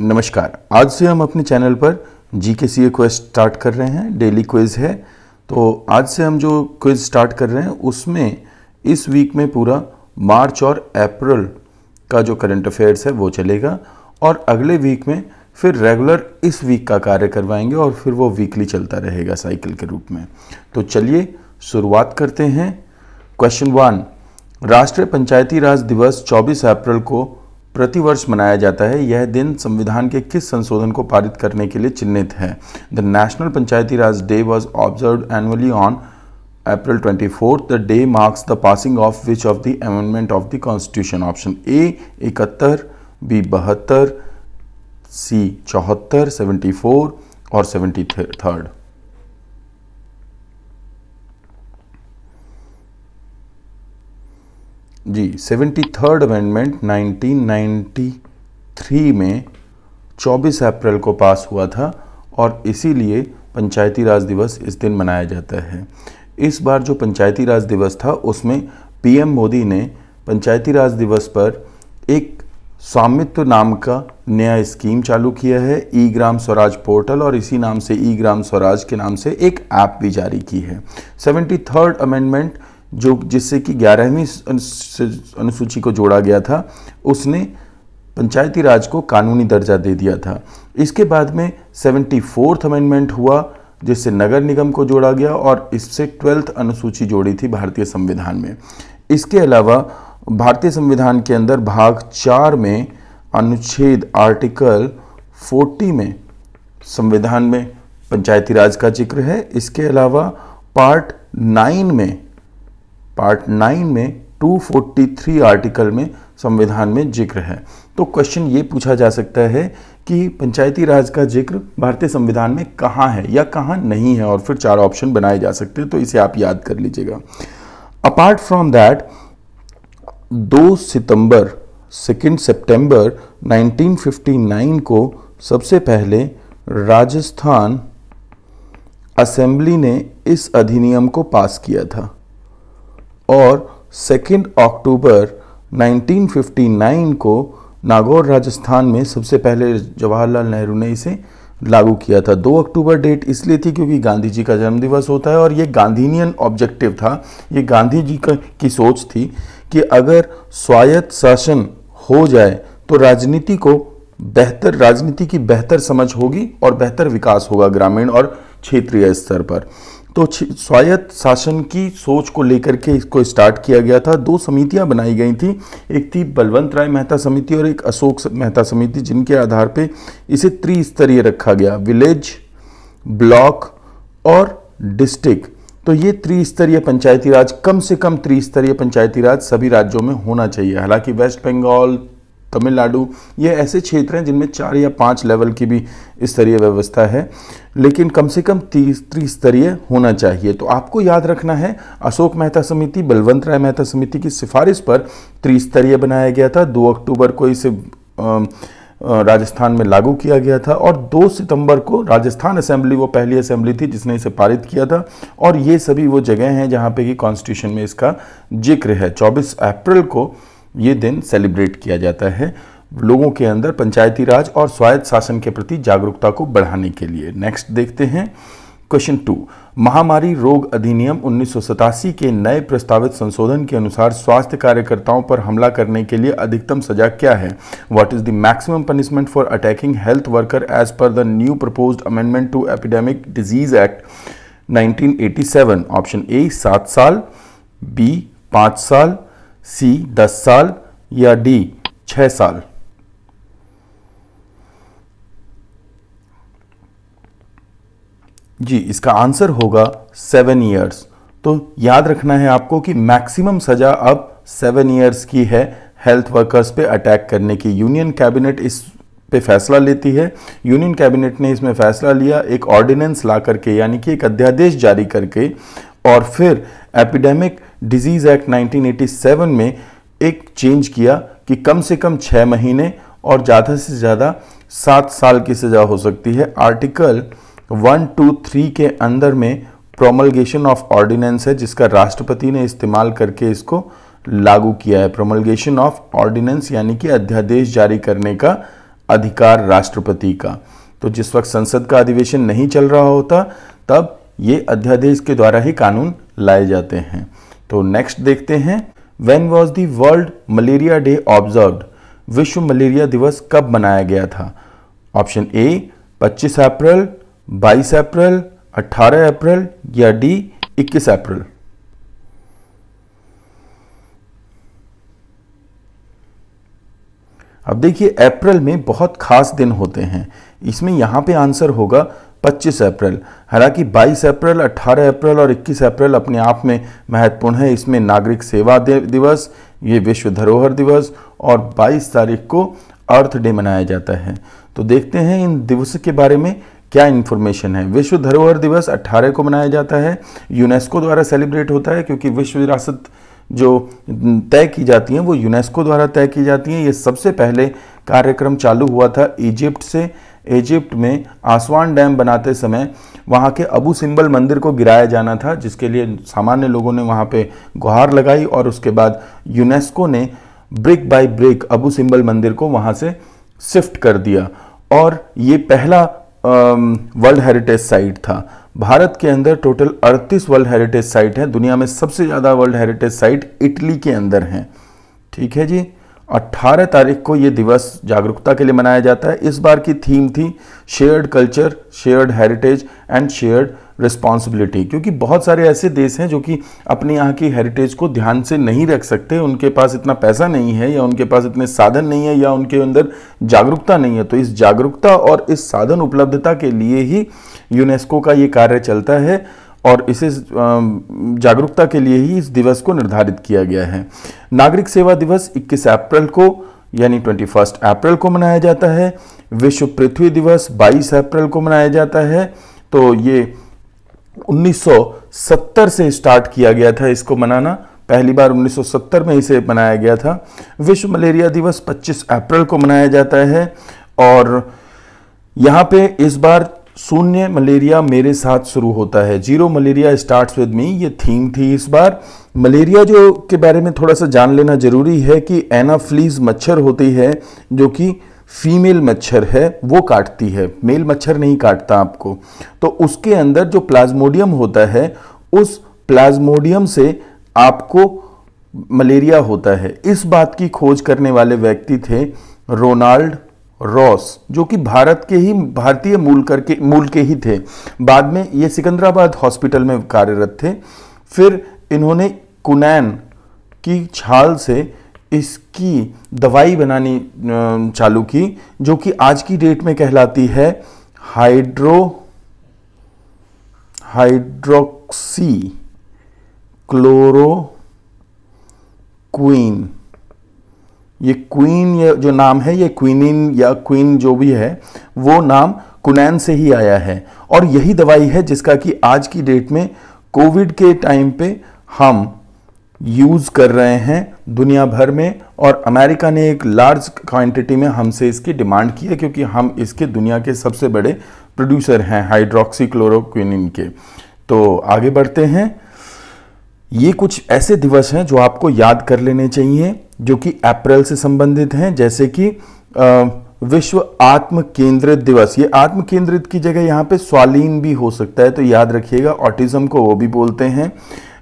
नमस्कार आज से हम अपने चैनल पर जी के सी ए क्वेज स्टार्ट कर रहे हैं डेली क्विज़ है तो आज से हम जो क्विज़ स्टार्ट कर रहे हैं उसमें इस वीक में पूरा मार्च और अप्रैल का जो करंट अफेयर्स है वो चलेगा और अगले वीक में फिर रेगुलर इस वीक का कार्य करवाएंगे और फिर वो वीकली चलता रहेगा साइकिल के रूप में तो चलिए शुरुआत करते हैं क्वेश्चन वन राष्ट्रीय पंचायती राज दिवस 24 अप्रैल को प्रतिवर्ष मनाया जाता है यह दिन संविधान के किस संशोधन को पारित करने के लिए चिन्हित है the national panchayati raj day was observe annually on April twenty fourth the day marks the passing of which of the amendment of the constitution option A इकहत्तर बी बहत्तर सी चौहत्तर सेवेंटी फोर और सेवेंटी थर्ड जी seventy third amendment three में 24 अप्रैल को पास हुआ था और इसीलिए पंचायती राज दिवस इस दिन मनाया जाता है इस बार जो पंचायती राज दिवस था उसमें पीएम मोदी ने पंचायती राज दिवस पर एक स्वामित्व नाम का नया स्कीम चालू किया है ई ग्राम स्वराज पोर्टल और इसी नाम से ई ग्राम स्वराज के नाम से एक ऐप भी जारी की है सेवेंटी थर्ड अमेंडमेंट जो जिससे कि ग्यारहवीं अनुसूची को जोड़ा गया था उसने पंचायती राज को कानूनी दर्जा दे दिया था इसके बाद में सेवेंटी फोर्थ अमेंडमेंट हुआ जिससे नगर निगम को जोड़ा गया और इससे ट्वेल्थ अनुसूची जोड़ी थी भारतीय संविधान में इसके अलावा भारतीय संविधान के अंदर भाग चार में अनुच्छेद आर्टिकल 40 में संविधान में पंचायती राज का जिक्र है इसके अलावा पार्ट नाइन में पार्ट नाइन में 243 आर्टिकल में संविधान में जिक्र है तो क्वेश्चन ये पूछा जा सकता है कि पंचायती राज का जिक्र भारतीय संविधान में कहाँ है या कहाँ नहीं है और फिर चार ऑप्शन बनाए जा सकते हैं तो इसे आप याद कर लीजिएगा अपार्ट फ्रॉम दैट 2 सितंबर सेकेंड सितंबर 1959 को सबसे पहले राजस्थान असेंबली ने इस अधिनियम को पास किया था और सेकेंड अक्टूबर 1959 को नागौर राजस्थान में सबसे पहले जवाहरलाल नेहरू ने इसे लागू किया था 2 अक्टूबर डेट इसलिए थी क्योंकि गांधी जी का जन्मदिवस होता है और ये गांधीनियन ऑब्जेक्टिव था ये गांधी जी का की सोच थी कि अगर स्वायत्त शासन हो जाए तो राजनीति को बेहतर राजनीति की बेहतर समझ होगी और बेहतर विकास होगा ग्रामीण और क्षेत्रीय स्तर पर तो स्वायत्त शासन की सोच को लेकर के इसको स्टार्ट किया गया था दो समितियां बनाई गई थी एक थी बलवंत राय मेहता समिति और एक अशोक मेहता समिति जिनके आधार पे इसे त्रिस्तरीय रखा गया विलेज ब्लॉक और डिस्ट्रिक्ट तो ये त्रिस्तरीय पंचायती राज कम से कम त्रिस्तरीय पंचायती राज सभी राज्यों में होना चाहिए हालांकि वेस्ट बंगाल तमिलनाडु ये ऐसे क्षेत्र हैं जिनमें चार या पाँच लेवल की भी स्तरीय व्यवस्था है लेकिन कम से कम त्रिस्तरीय होना चाहिए तो आपको याद रखना है अशोक मेहता समिति बलवंत राय मेहता समिति की सिफारिश पर त्रिस्तरीय बनाया गया था दो अक्टूबर को इसे राजस्थान में लागू किया गया था और 2 सितंबर को राजस्थान असेंबली वो पहली असेंबली थी जिसने इसे पारित किया था और ये सभी वो जगह हैं जहाँ पे कि कॉन्स्टिट्यूशन में इसका जिक्र है 24 अप्रैल को ये दिन सेलिब्रेट किया जाता है लोगों के अंदर पंचायती राज और स्वायत्त शासन के प्रति जागरूकता को बढ़ाने के लिए नेक्स्ट देखते हैं क्वेश्चन टू महामारी रोग अधिनियम उन्नीस के नए प्रस्तावित संशोधन के अनुसार स्वास्थ्य कार्यकर्ताओं पर हमला करने के लिए अधिकतम सजा क्या है what is the maximum punishment for attacking health worker as per the new proposed amendment to epidemic disease act 1987 option A सात साल बी पाँच साल सी दस साल या डी छह साल जी इसका आंसर होगा सेवन ईयर्स तो याद रखना है आपको कि मैक्सिमम सजा अब सेवन ईयर्स की है हेल्थ वर्कर्स पे अटैक करने की यूनियन कैबिनेट इस पे फैसला लेती है यूनियन कैबिनेट ने इसमें फैसला लिया एक ऑर्डिनेंस ला करके यानी कि एक अध्यादेश जारी करके और फिर एपिडेमिक डिजीज़ एक्ट 1987 में एक चेंज किया कि कम से कम छः महीने और ज़्यादा से ज़्यादा सात साल की सज़ा हो सकती है आर्टिकल वन टू थ्री के अंदर में प्रोमलगेशन ऑफ ऑर्डिनेंस है जिसका राष्ट्रपति ने इस्तेमाल करके इसको लागू किया है प्रोमलगेशन ऑफ ऑर्डिनेंस यानी कि अध्यादेश जारी करने का अधिकार राष्ट्रपति का तो जिस वक्त संसद का अधिवेशन नहीं चल रहा होता तब ये अध्यादेश के द्वारा ही कानून लाए जाते हैं तो नेक्स्ट देखते हैं when was the world malaria day observe विश्व मलेरिया दिवस कब मनाया गया था ऑप्शन ए 25 अप्रैल 22 अप्रैल 18 अप्रैल या डी 21 अप्रैल अब देखिए अप्रैल में बहुत खास दिन होते हैं इसमें यहां पे आंसर होगा 25 अप्रैल हालांकि 22 अप्रैल 18 अप्रैल और 21 अप्रैल अपने आप में महत्वपूर्ण है इसमें नागरिक सेवा दिवस ये विश्व धरोहर दिवस और 22 तारीख को अर्थ डे मनाया जाता है तो देखते हैं इन दिवस के बारे में क्या इन्फॉर्मेशन है विश्व धरोहर दिवस 18 को मनाया जाता है यूनेस्को द्वारा सेलिब्रेट होता है क्योंकि विश्व विरासत जो तय की जाती हैं वो यूनेस्को द्वारा तय की जाती हैं ये सबसे पहले कार्यक्रम चालू हुआ था इजिप्ट से इजिप्ट में आसवान डैम बनाते समय वहाँ के अबू सिंबल मंदिर को गिराया जाना था जिसके लिए सामान्य लोगों ने वहाँ पे गुहार लगाई और उसके बाद यूनेस्को ने brick by brick Abu Simbel मंदिर को वहाँ से शिफ्ट कर दिया और ये पहला वर्ल्ड हेरिटेज साइट था भारत के अंदर टोटल 38 वर्ल्ड हेरिटेज साइट है दुनिया में सबसे ज़्यादा वर्ल्ड हेरिटेज साइट इटली के अंदर हैं ठीक है जी 18 तारीख को ये दिवस जागरूकता के लिए मनाया जाता है इस बार की थीम थी shared culture shared heritage and shared responsibility क्योंकि बहुत सारे ऐसे देश हैं जो कि अपने यहाँ की हेरिटेज को ध्यान से नहीं रख सकते उनके पास इतना पैसा नहीं है या उनके पास इतने साधन नहीं है या उनके अंदर जागरूकता नहीं है तो इस जागरूकता और इस साधन उपलब्धता के लिए ही यूनेस्को का ये कार्य चलता है और इसे जागरूकता के लिए ही इस दिवस को निर्धारित किया गया है नागरिक सेवा दिवस 21 अप्रैल को यानी 21 अप्रैल को मनाया जाता है विश्व पृथ्वी दिवस 22 अप्रैल को मनाया जाता है तो ये 1970 से स्टार्ट किया गया था इसको मनाना पहली बार 1970 में इसे मनाया गया था विश्व मलेरिया दिवस 25 अप्रैल को मनाया जाता है और यहाँ पे इस बार शून्य मलेरिया मेरे साथ शुरू होता है zero malaria starts with me ये थीम थी इस बार मलेरिया जो के बारे में थोड़ा सा जान लेना ज़रूरी है कि एनाफ्लीज मच्छर होती है जो कि फीमेल मच्छर है वो काटती है मेल मच्छर नहीं काटता आपको तो उसके अंदर जो प्लाज्मोडियम होता है उस प्लाज्मोडियम से आपको मलेरिया होता है इस बात की खोज करने वाले व्यक्ति थे रोनाल्ड रॉस जो कि भारत के ही भारतीय मूल करके मूल के ही थे बाद में ये सिकंदराबाद हॉस्पिटल में कार्यरत थे फिर इन्होंने कुनैन की छाल से इसकी दवाई बनानी चालू की जो कि आज की डेट में कहलाती है हाइड्रो हाइड्रोक्सी क्वीन ये क्वीन ये जो नाम है ये क्वीनिन या क्वीन जो भी है वो नाम कुनैन से ही आया है और यही दवाई है जिसका कि आज की डेट में कोविड के टाइम पे हम यूज़ कर रहे हैं दुनिया भर में और अमेरिका ने एक लार्ज क्वांटिटी में हमसे इसकी डिमांड की है क्योंकि हम इसके दुनिया के सबसे बड़े प्रोड्यूसर हैं हाइड्रोक्सी क्लोरोक्विन के तो आगे बढ़ते हैं ये कुछ ऐसे दिवस हैं जो आपको याद कर लेने चाहिए जो कि अप्रैल से संबंधित हैं जैसे कि विश्व आत्म केंद्रित दिवस ये आत्म केंद्रित की जगह यहाँ पे स्वालीन भी हो सकता है तो याद रखिएगा ऑटिज्म को वो भी बोलते हैं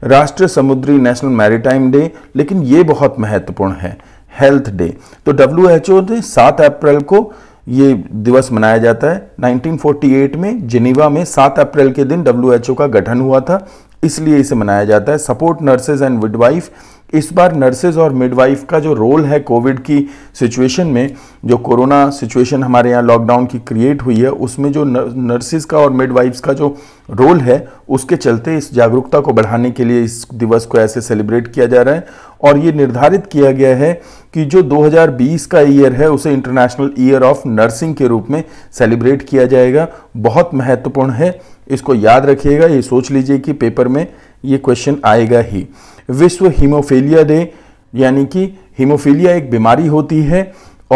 राष्ट्रीय समुद्री नेशनल मैरीटाइम डे लेकिन ये बहुत महत्वपूर्ण है हेल्थ डे तो डब्ल्यू एच ओ ने सात अप्रैल को ये दिवस मनाया जाता है 1948 में जिनीवा में 7 अप्रैल के दिन ओ का गठन हुआ था इसलिए इसे मनाया जाता है सपोर्ट नर्सेज एंड मिडवाइफ इस बार नर्सेज और मिडवाइफ का जो रोल है कोविड की सिचुएशन में जो कोरोना सिचुएशन हमारे यहाँ लॉकडाउन की क्रिएट हुई है उसमें जो नर्सेज का और मिडवाइफ्स का जो रोल है उसके चलते इस जागरूकता को बढ़ाने के लिए इस दिवस को ऐसे सेलिब्रेट किया जा रहा है और ये निर्धारित किया गया है कि जो 2020 का ईयर है उसे इंटरनेशनल ईयर ऑफ नर्सिंग के रूप में सेलिब्रेट किया जाएगा बहुत महत्वपूर्ण है इसको याद रखिएगा ये सोच लीजिए कि पेपर में ये क्वेश्चन आएगा ही विश्व हीमोफीलिया डे यानी कि हीमोफीलिया एक बीमारी होती है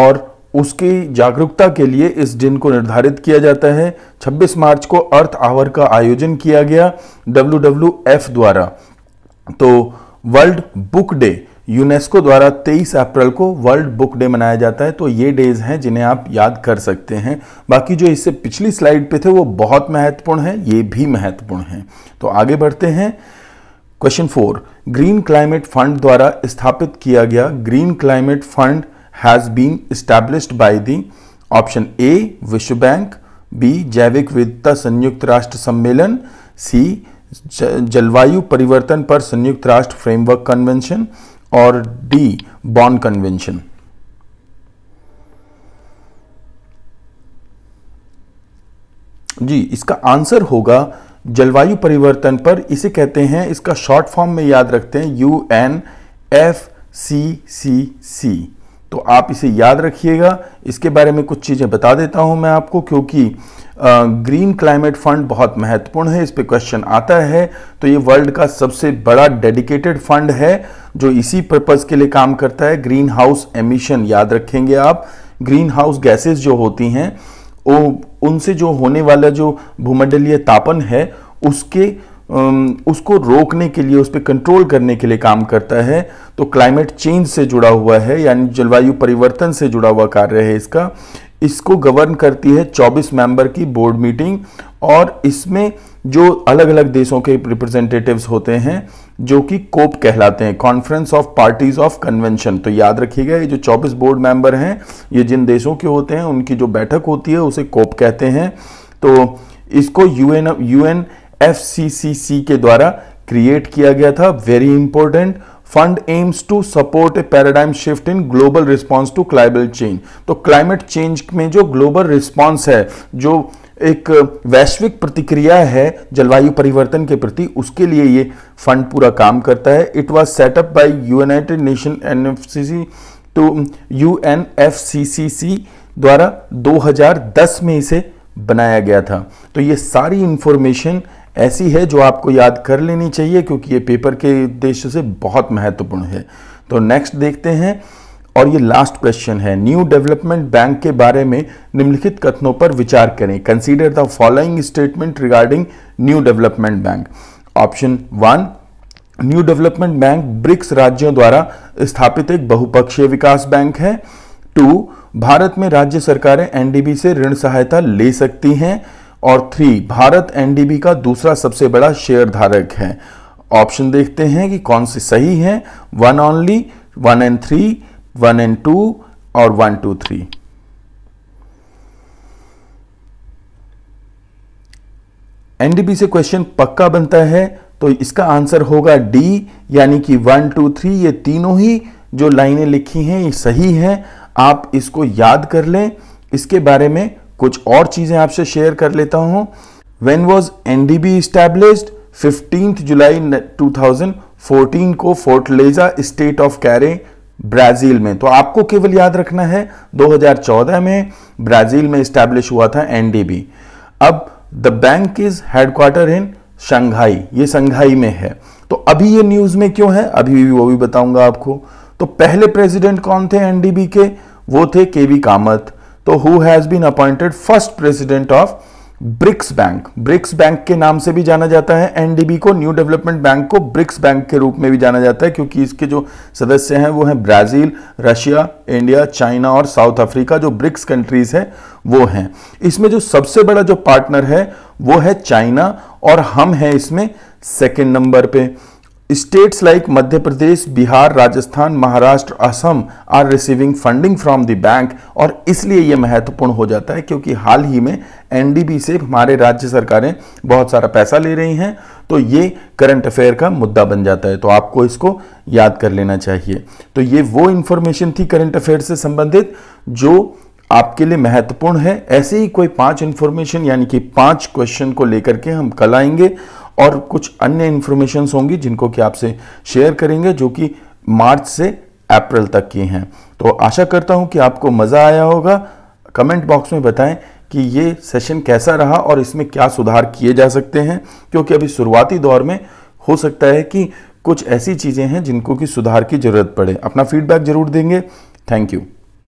और उसकी जागरूकता के लिए इस दिन को निर्धारित किया जाता है 26 मार्च को अर्थ आवर का आयोजन किया गया डब्ल्यू द्वारा तो वर्ल्ड बुक डे यूनेस्को द्वारा 23 अप्रैल को वर्ल्ड बुक डे मनाया जाता है तो ये डेज हैं जिन्हें आप याद कर सकते हैं बाकी जो इससे पिछली स्लाइड पे थे वो बहुत महत्वपूर्ण है ये भी महत्वपूर्ण है तो आगे बढ़ते हैं question four green climate fund द्वारा स्थापित किया गया green climate fund has been established by the option A विश्व बैंक बी जैविक विविधता संयुक्त राष्ट्र सम्मेलन सी जलवायु परिवर्तन पर संयुक्त राष्ट्र फ्रेमवर्क कन्वेंशन और डी बॉन्ड कन्वेंशन जी इसका आंसर होगा जलवायु परिवर्तन पर इसे कहते हैं इसका शॉर्ट फॉर्म में याद रखते हैं U N F C C C तो आप इसे याद रखिएगा इसके बारे में कुछ चीज़ें बता देता हूं मैं आपको क्योंकि ग्रीन क्लाइमेट फंड बहुत महत्वपूर्ण है इस पर क्वेश्चन आता है तो ये वर्ल्ड का सबसे बड़ा डेडिकेटेड फंड है जो इसी पर्पज़ के लिए काम करता है ग्रीन हाउस एमिशन याद रखेंगे आप ग्रीन हाउस गैसेज जो होती हैं वो उनसे जो होने वाला जो भूमंडलीय तापन है उसके उसको रोकने के लिए उस पर कंट्रोल करने के लिए काम करता है तो क्लाइमेट चेंज से जुड़ा हुआ है यानी जलवायु परिवर्तन से जुड़ा हुआ कार्य है इसका इसको गवर्न करती है 24 मेंबर की बोर्ड मीटिंग और इसमें जो अलग अलग देशों के रिप्रेजेंटेटिव्स होते हैं जो कि कोप कहलाते हैं conference of parties of convention तो याद रखिएगा ये जो 24 बोर्ड मेंबर हैं ये जिन देशों के होते हैं उनकी जो बैठक होती है उसे कोप कहते हैं तो इसको यूएन यूएन एफ के द्वारा क्रिएट किया गया था very important fund aims to support a paradigm shift in global response to climate change तो क्लाइमेट चेंज में जो ग्लोबल रिस्पॉन्स है जो एक वैश्विक प्रतिक्रिया है जलवायु परिवर्तन के प्रति उसके लिए ये फंड पूरा काम करता है it was set up by United Nation NFCC to UNFCCC द्वारा 2010 में इसे बनाया गया था तो ये सारी इंफॉर्मेशन ऐसी है जो आपको याद कर लेनी चाहिए क्योंकि ये पेपर के उद्देश्य से बहुत महत्वपूर्ण है तो नेक्स्ट देखते हैं और ये लास्ट क्वेश्चन है न्यू डेवलपमेंट बैंक के बारे में निम्नलिखित कथनों पर विचार करें consider the following statement regarding new development bank option one new development bank BRICS राज्यों द्वारा स्थापित एक बहुपक्षीय विकास बैंक है टू भारत में राज्य सरकारें एनडीबी से ऋण सहायता ले सकती हैं और थ्री भारत एनडीबी का दूसरा सबसे बड़ा शेयर धारक है ऑप्शन देखते हैं कि कौन से सही हैं one only one and three one and two और वन टू थ्री एनडीबी से क्वेश्चन पक्का बनता है तो इसका आंसर होगा डी यानी कि वन टू थ्री ये तीनों ही जो लाइनें लिखी हैं ये सही हैं आप इसको याद कर लें इसके बारे में कुछ और चीज़ें आपसे शेयर कर लेता हूं when was NDB D B established fifteenth July 2014 को फोर्टलेजा स्टेट ऑफ कैरे ब्राज़ील में तो आपको केवल याद रखना है 2014 में ब्राज़ील में स्टैब्लिश हुआ था एनडीबी अब the bank is headquarter in Shanghai ये शंघाई में है तो अभी ये न्यूज़ में क्यों है अभी भी वो भी बताऊंगा आपको तो पहले प्रेसिडेंट कौन थे एनडीबी के वो थे के वी कामत तो who has been appointed first president of BRICS bank BRICS bank के नाम से भी जाना जाता है एनडीबी को न्यू डेवलपमेंट बैंक को ब्रिक्स बैंक के रूप में भी जाना जाता है क्योंकि इसके जो सदस्य हैं वो हैं ब्राज़ील रशिया इंडिया चाइना और साउथ अफ्रीका जो ब्रिक्स कंट्रीज है वो हैं इसमें जो सबसे बड़ा जो पार्टनर है वो है चाइना और हम हैं इसमें सेकेंड नंबर पर states like Madhya Pradesh Bihar Rajasthan Maharashtra Assam are receiving funding from the bank और इसलिए ये महत्वपूर्ण हो जाता है क्योंकि हाल ही में एनडीबी से हमारे राज्य सरकारें बहुत सारा पैसा ले रही हैं तो ये करंट अफेयर का मुद्दा बन जाता है तो आपको इसको याद कर लेना चाहिए तो ये वो इन्फॉर्मेशन थी करंट अफेयर से संबंधित जो आपके लिए महत्वपूर्ण है ऐसे ही कोई पांच इन्फॉर्मेशन यानी कि पांच क्वेश्चन को लेकर के हम कल आएंगे और कुछ अन्य इन्फॉर्मेशन होंगी जिनको कि आपसे शेयर करेंगे जो कि मार्च से अप्रैल तक की हैं तो आशा करता हूं कि आपको मज़ा आया होगा कमेंट बॉक्स में बताएं कि ये सेशन कैसा रहा और इसमें क्या सुधार किए जा सकते हैं क्योंकि अभी शुरुआती दौर में हो सकता है कि कुछ ऐसी चीज़ें हैं जिनको कि सुधार की ज़रूरत पड़े अपना फीडबैक ज़रूर देंगे थैंक यू